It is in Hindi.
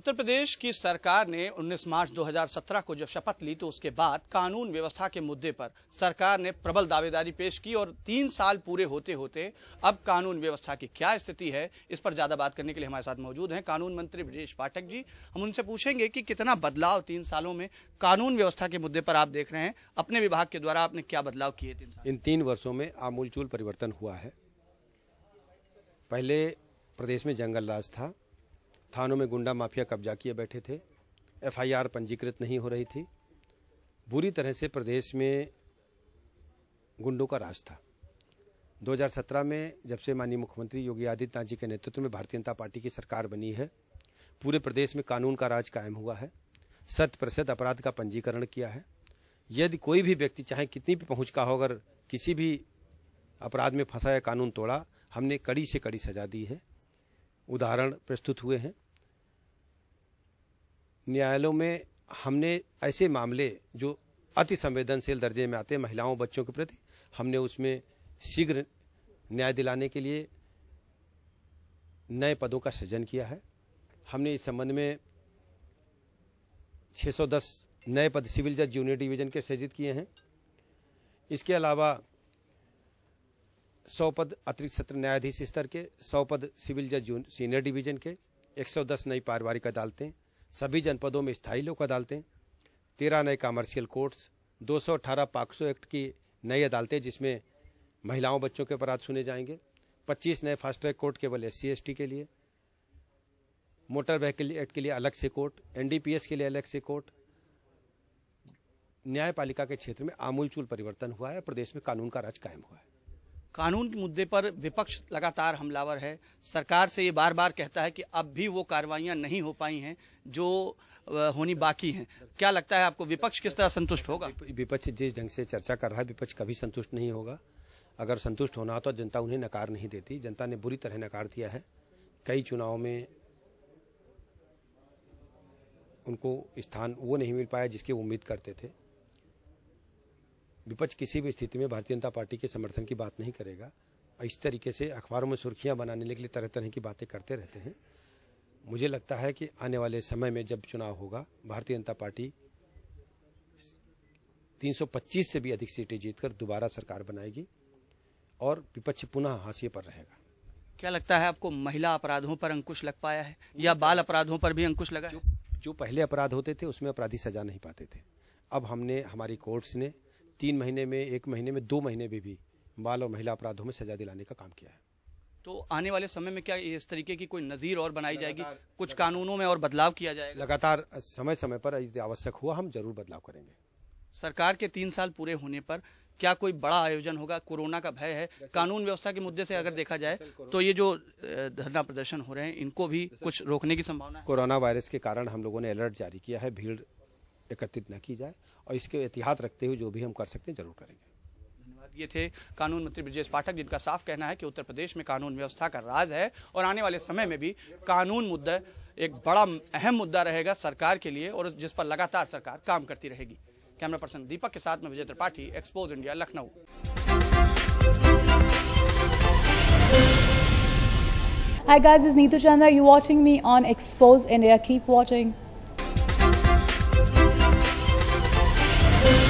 उत्तर प्रदेश की सरकार ने 19 मार्च 2017 को जब शपथ ली तो उसके बाद कानून व्यवस्था के मुद्दे पर सरकार ने प्रबल दावेदारी पेश की और तीन साल पूरे होते होते अब कानून व्यवस्था की क्या स्थिति है इस पर ज्यादा बात करने के लिए हमारे साथ मौजूद हैं कानून मंत्री ब्रजेश पाठक जी हम उनसे पूछेंगे कि कितना बदलाव तीन सालों में कानून व्यवस्था के मुद्दे पर आप देख रहे हैं अपने विभाग के द्वारा आपने क्या बदलाव किए इन तीन वर्षों में आमूलचूल परिवर्तन हुआ है पहले प्रदेश में जंगल राज था थानों में गुंडा माफिया कब्जा किए बैठे थे एफआईआर पंजीकृत नहीं हो रही थी बुरी तरह से प्रदेश में गुंडों का राज था 2017 में जब से माननीय मुख्यमंत्री योगी आदित्यनाथ जी के नेतृत्व में भारतीय जनता पार्टी की सरकार बनी है पूरे प्रदेश में कानून का राज कायम हुआ है शत प्रतिशत अपराध का पंजीकरण किया है यदि कोई भी व्यक्ति चाहे कितनी भी पहुंच का हो अगर किसी भी अपराध में फंसा या कानून तोड़ा हमने कड़ी से कड़ी सजा दी है उदाहरण प्रस्तुत हुए हैं न्यायालयों में हमने ऐसे मामले जो अति संवेदनशील दर्जे में आते हैं महिलाओं बच्चों के प्रति हमने उसमें शीघ्र न्याय दिलाने के लिए नए पदों का सृजन किया है हमने इस संबंध में 610 नए पद सिविल जज यूनिट डिवीजन के सृजित किए हैं इसके अलावा सौ पद अतिरिक्त सत्र न्यायाधीश स्तर के सौ पद सिविल जज सीनियर डिवीजन के 110 नई पारिवारिक अदालतें सभी जनपदों में स्थायी लोक अदालतें तेरह नए कॉमर्शियल कोर्ट्स दो 218 पाक्सो एक्ट की नई अदालतें जिसमें महिलाओं बच्चों के अपराध सुने जाएंगे 25 नए फास्ट ट्रैक कोर्ट केवल एस सी के लिए मोटर व्हीकल एक्ट के लिए अलग से कोर्ट एनडीपीएस के लिए अलग से कोर्ट न्यायपालिका के क्षेत्र में आमूलचूल परिवर्तन हुआ है प्रदेश में कानून का राज कायम हुआ है कानून के मुद्दे पर विपक्ष लगातार हमलावर है सरकार से ये बार बार कहता है कि अब भी वो कार्रवाइयाँ नहीं हो पाई हैं जो होनी बाकी हैं क्या लगता है आपको विपक्ष किस तरह संतुष्ट होगा विपक्ष जिस ढंग से चर्चा कर रहा है विपक्ष कभी संतुष्ट नहीं होगा अगर संतुष्ट होना तो जनता उन्हें नकार नहीं देती जनता ने बुरी तरह नकार दिया है कई चुनाव में उनको स्थान वो नहीं मिल पाया जिसकी उम्मीद करते थे विपक्ष किसी भी स्थिति में भारतीय जनता पार्टी के समर्थन की बात नहीं करेगा इस तरीके से अखबारों में सुर्खियां बनाने के लिए तरह तरह की बातें करते रहते हैं मुझे लगता है कि आने वाले समय में जब चुनाव होगा भारतीय जनता पार्टी 325 से भी अधिक सीटें जीतकर दोबारा सरकार बनाएगी और विपक्ष पुनः हाशिए पर रहेगा क्या लगता है आपको महिला अपराधों पर अंकुश लग पाया है या बाल अपराधों पर भी अंकुश लगा जो, जो पहले अपराध होते थे उसमें अपराधी सजा नहीं पाते थे अब हमने हमारी कोर्ट्स ने तीन महीने में एक महीने में दो महीने में भी बाल और महिला अपराधों में सजा दिलाने का काम किया है तो आने वाले समय में क्या इस तरीके की कोई नजीर और बनाई जाएगी कुछ कानूनों में और बदलाव किया जाएगा लगातार समय समय पर आवश्यक हुआ हम जरूर बदलाव करेंगे सरकार के तीन साल पूरे होने पर क्या कोई बड़ा आयोजन होगा कोरोना का भय है कानून व्यवस्था के मुद्दे से अगर देखा जाए तो ये जो धरना प्रदर्शन हो रहे हैं इनको भी कुछ रोकने की संभावना कोरोना वायरस के कारण हम लोगों ने अलर्ट जारी किया है भीड़ एकत्रित न की जाए और इसके एहतियात रखते हुए जो भी हम कर सकते हैं जरूर करेंगे ये थे कानून मंत्री ब्रजेश पाठक जिनका साफ कहना है कि उत्तर प्रदेश में कानून व्यवस्था का राज है और आने वाले समय में भी कानून मुद्दा एक बड़ा अहम मुद्दा रहेगा सरकार के लिए और जिस पर लगातार सरकार काम करती रहेगी कैमरा पर्सन दीपक के साथ में Vijay Tripathi expose India Lucknow Hi guys, Neetu Chandra. You're watching me on Expose India. Keep watching. Thank you.